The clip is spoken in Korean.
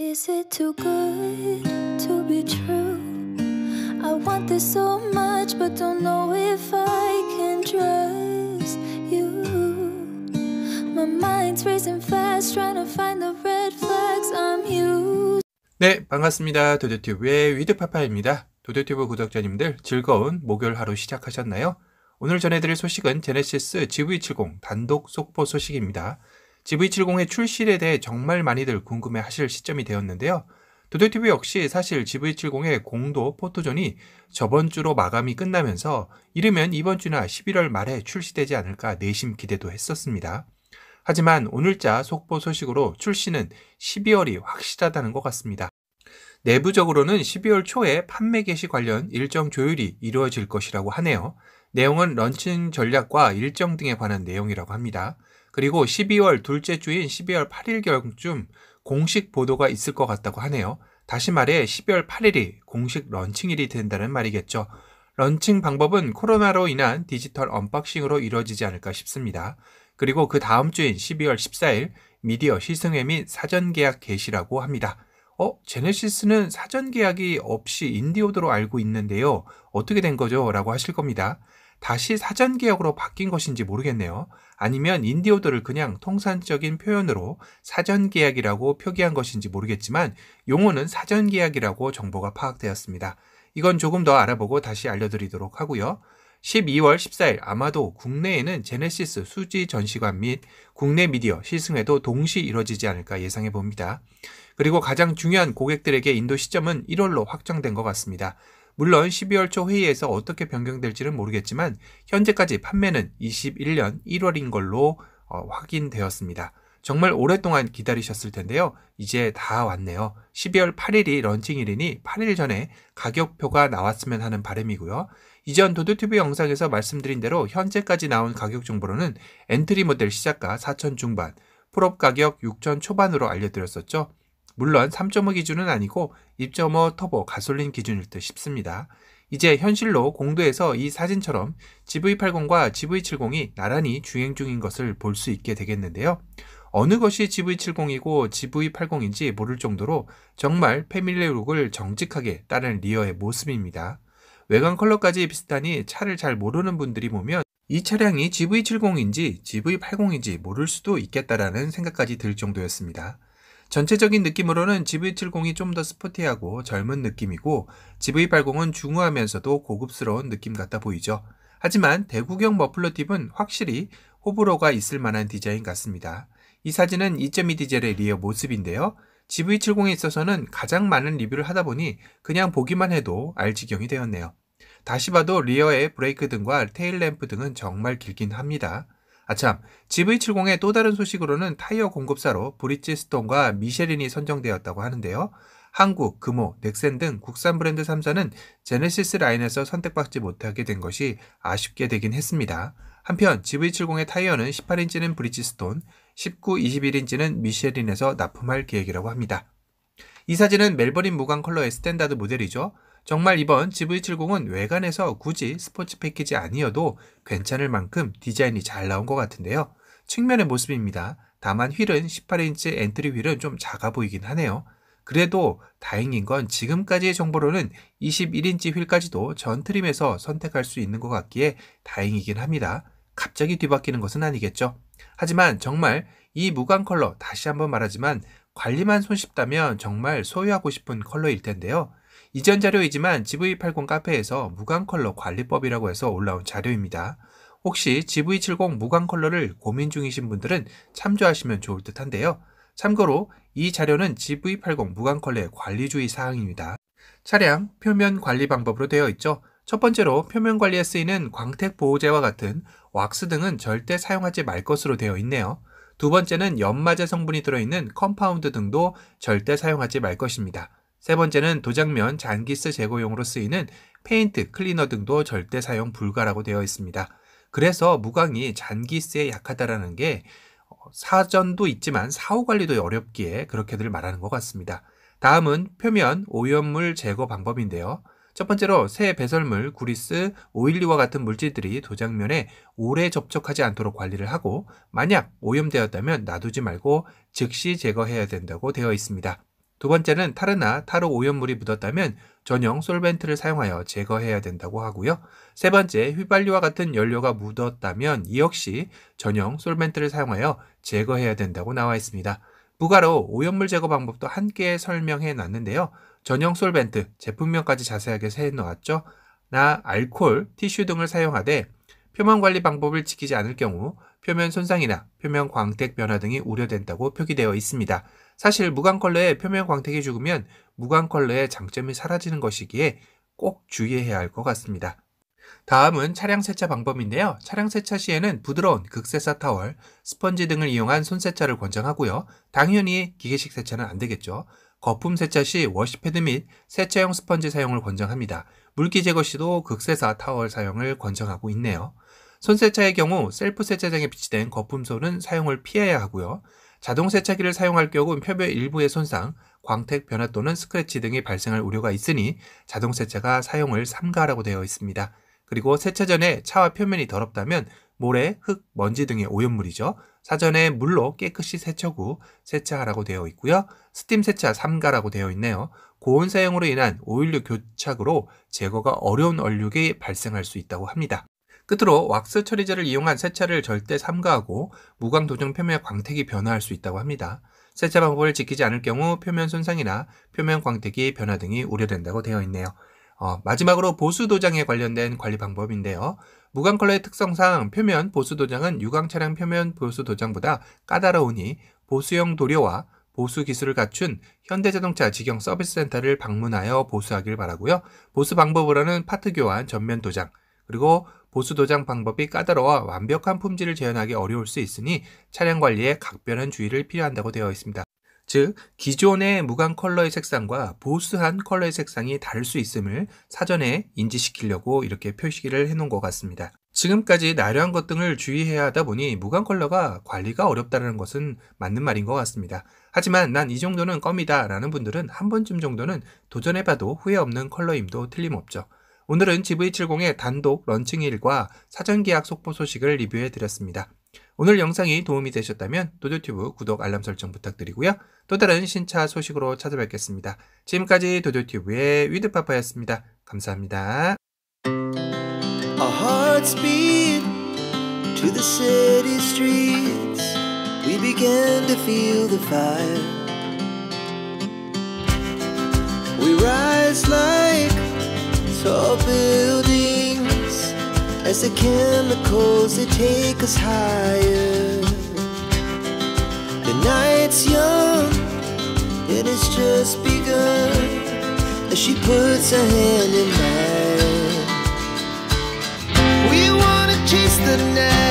Is it too good to be true? I want this so much, but don't know if I can trust you. My mind's racing fast, trying to find the red flags I'm used. 네, 반갑습니다. 도도튜브의 위드파파입니다. 도도튜브 구독자님들 즐거운 목요일 하루 시작하셨나요? 오늘 전해드릴 소식은 제네시스 GV70 단독 속보 소식입니다. GV70의 출시에 대해 정말 많이들 궁금해하실 시점이 되었는데요. 도도TV 역시 사실 GV70의 공도 포토존이 저번 주로 마감이 끝나면서 이르면 이번 주나 11월 말에 출시되지 않을까 내심 기대도 했었습니다. 하지만 오늘자 속보 소식으로 출시는 12월이 확실하다는 것 같습니다. 내부적으로는 12월 초에 판매 개시 관련 일정 조율이 이루어질 것이라고 하네요. 내용은 런칭 전략과 일정 등에 관한 내용이라고 합니다. 그리고 12월 둘째 주인 12월 8일경쯤 공식 보도가 있을 것 같다고 하네요. 다시 말해 12월 8일이 공식 런칭일이 된다는 말이겠죠. 런칭 방법은 코로나로 인한 디지털 언박싱으로 이뤄지지 않을까 싶습니다. 그리고 그 다음 주인 12월 14일 미디어 시승회 및 사전 계약 개시라고 합니다. 어, 제네시스는 사전 계약이 없이 인디오드로 알고 있는데요. 어떻게 된 거죠? 라고 하실 겁니다. 다시 사전 개혁으로 바뀐 것인지 모르겠네요. 아니면 인디오더를 그냥 통산적인 표현으로 사전 계약이라고 표기한 것인지 모르겠지만 용어는 사전 계약이라고 정보가 파악되었습니다. 이건 조금 더 알아보고 다시 알려드리도록 하고요. 12월 14일 아마도 국내에는 제네시스 수지 전시관 및 국내 미디어 시승회도 동시 이뤄지지 않을까 예상해 봅니다. 그리고 가장 중요한 고객들에게 인도 시점은 1월로 확정된 것 같습니다. 물론 12월 초 회의에서 어떻게 변경될지는 모르겠지만 현재까지 판매는 21년 1월인 걸로 어, 확인되었습니다. 정말 오랫동안 기다리셨을 텐데요. 이제 다 왔네요. 12월 8일이 런칭일이니 8일 전에 가격표가 나왔으면 하는 바람이고요. 이전 도도튜브 영상에서 말씀드린 대로 현재까지 나온 가격 정보로는 엔트리 모델 시작가 4천 중반, 풀업 가격 6천 초반으로 알려드렸었죠. 물론 3.5 기준은 아니고 2.5 터보 가솔린 기준일 듯 싶습니다. 이제 현실로 공도에서 이 사진처럼 GV80과 GV70이 나란히 주행 중인 것을 볼 수 있게 되겠는데요. 어느 것이 GV70이고 GV80인지 모를 정도로 정말 패밀리룩을 정직하게 따른 리어의 모습입니다. 외관 컬러까지 비슷하니 차를 잘 모르는 분들이 보면 이 차량이 GV70인지 GV80인지 모를 수도 있겠다라는 생각까지 들 정도였습니다. 전체적인 느낌으로는 GV70이 좀 더 스포티하고 젊은 느낌이고 GV80은 중후하면서도 고급스러운 느낌 같아 보이죠. 하지만 대구경 머플러 팁은 확실히 호불호가 있을 만한 디자인 같습니다. 이 사진은 2.2 디젤의 리어 모습인데요. GV70에 있어서는 가장 많은 리뷰를 하다 보니 그냥 보기만 해도 알 지경이 되었네요. 다시 봐도 리어의 브레이크 등과 테일 램프 등은 정말 길긴 합니다. 아참, GV70의 또 다른 소식으로는 타이어 공급사로 브릿지스톤과 미쉐린이 선정되었다고 하는데요. 한국, 금호, 넥센 등 국산 브랜드 3사는 제네시스 라인에서 선택받지 못하게 된 것이 아쉽게 되긴 했습니다. 한편 GV70의 타이어는 18인치는 브릿지스톤, 19, 21인치는 미쉐린에서 납품할 계획이라고 합니다. 이 사진은 멜버린 무광 컬러의 스탠다드 모델이죠. 정말 이번 GV70은 외관에서 굳이 스포츠 패키지 아니어도 괜찮을 만큼 디자인이 잘 나온 것 같은데요. 측면의 모습입니다. 다만 휠은 18인치 엔트리 휠은 좀 작아 보이긴 하네요. 그래도 다행인 건 지금까지의 정보로는 21인치 휠까지도 전 트림에서 선택할 수 있는 것 같기에 다행이긴 합니다. 갑자기 뒤바뀌는 것은 아니겠죠. 하지만 정말 이 무광 컬러 다시 한번 말하지만 관리만 손쉽다면 정말 소유하고 싶은 컬러일 텐데요. 이전 자료이지만 GV80 카페에서 무광컬러 관리법이라고 해서 올라온 자료입니다. 혹시 GV70 무광컬러를 고민 중이신 분들은 참조하시면 좋을 듯 한데요. 참고로 이 자료는 GV80 무광컬러의 관리주의 사항입니다. 차량 표면 관리 방법으로 되어 있죠. 첫 번째로 표면 관리에 쓰이는 광택 보호제와 같은 왁스 등은 절대 사용하지 말 것으로 되어 있네요. 두 번째는 연마제 성분이 들어있는 컴파운드 등도 절대 사용하지 말 것입니다. 세 번째는 도장면, 잔기스 제거용으로 쓰이는 페인트, 클리너 등도 절대 사용 불가라고 되어 있습니다. 그래서 무광이 잔기스에 약하다라는 게 어, 사전도 있지만 사후 관리도 어렵기에 그렇게들 말하는 것 같습니다. 다음은 표면 오염물 제거 방법인데요. 첫 번째로 새 배설물, 구리스, 오일리와 같은 물질들이 도장면에 오래 접촉하지 않도록 관리를 하고 만약 오염되었다면 놔두지 말고 즉시 제거해야 된다고 되어 있습니다. 두 번째는 타르나 타르 오염물이 묻었다면 전용 솔벤트를 사용하여 제거해야 된다고 하고요. 세 번째, 휘발유와 같은 연료가 묻었다면 이 역시 전용 솔벤트를 사용하여 제거해야 된다고 나와 있습니다. 부가로 오염물 제거 방법도 함께 설명해 놨는데요. 전용 솔벤트, 제품명까지 자세하게 세 놓았죠. 나 알콜, 티슈 등을 사용하되 표면 관리 방법을 지키지 않을 경우 표면 손상이나 표면 광택 변화 등이 우려된다고 표기되어 있습니다. 사실 무광컬러의 표면 광택이 죽으면 무광컬러의 장점이 사라지는 것이기에 꼭 주의해야 할 것 같습니다. 다음은 차량 세차 방법인데요. 차량 세차 시에는 부드러운 극세사 타월, 스펀지 등을 이용한 손세차를 권장하고요. 당연히 기계식 세차는 안 되겠죠. 거품 세차 시 워시패드 및 세차용 스펀지 사용을 권장합니다. 물기 제거 시도 극세사 타월 사용을 권장하고 있네요. 손세차의 경우 셀프 세차장에 비치된 거품소는 사용을 피해야 하고요. 자동 세차기를 사용할 경우 표면 일부의 손상, 광택 변화 또는 스크래치 등이 발생할 우려가 있으니 자동 세차가 사용을 삼가라고 되어 있습니다. 그리고 세차 전에 차와 표면이 더럽다면 모래, 흙, 먼지 등의 오염물이죠. 사전에 물로 깨끗이 세척 후 세차하라고 되어 있고요. 스팀 세차 삼가라고 되어 있네요. 고온 사용으로 인한 오일류 교착으로 제거가 어려운 얼룩이 발생할 수 있다고 합니다. 끝으로 왁스 처리제를 이용한 세차를 절대 삼가하고 무광 도정 표면의 광택이 변화할 수 있다고 합니다. 세차 방법을 지키지 않을 경우 표면 손상이나 표면 광택이 변화 등이 우려된다고 되어 있네요. 어, 마지막으로 보수 도장에 관련된 관리 방법인데요. 무광 컬러의 특성상 표면 보수 도장은 유광 차량 표면 보수 도장보다 까다로우니 보수형 도료와 보수 기술을 갖춘 현대자동차 직영 서비스 센터를 방문하여 보수하길 바라고요. 보수 방법으로는 파트 교환 전면 도장 그리고 보수 도장 방법이 까다로워 완벽한 품질을 재현하기 어려울 수 있으니 차량 관리에 각별한 주의를 필요한다고 되어 있습니다. 즉, 기존의 무광 컬러의 색상과 보수한 컬러의 색상이 다를 수 있음을 사전에 인지시키려고 이렇게 표시를 해놓은 것 같습니다. 지금까지 나려한 것 등을 주의해야 하다 보니 무광 컬러가 관리가 어렵다는 것은 맞는 말인 것 같습니다. 하지만 난 이 정도는 껌이다 라는 분들은 한 번쯤 정도는 도전해봐도 후회 없는 컬러임도 틀림없죠. 오늘은 GV70의 단독 런칭일과 사전계약 속보 소식을 리뷰해드렸습니다. 오늘 영상이 도움이 되셨다면 도도튜브 구독 알람 설정 부탁드리고요. 또 다른 신차 소식으로 찾아뵙겠습니다. 지금까지 도도튜브의 위드파파였습니다. 감사합니다. to the city streets, we began to feel the fire. We rise like Tall buildings as the chemicals they take us higher. The night's young and it's just begun as she puts her hand in mine. We wanna chase the night.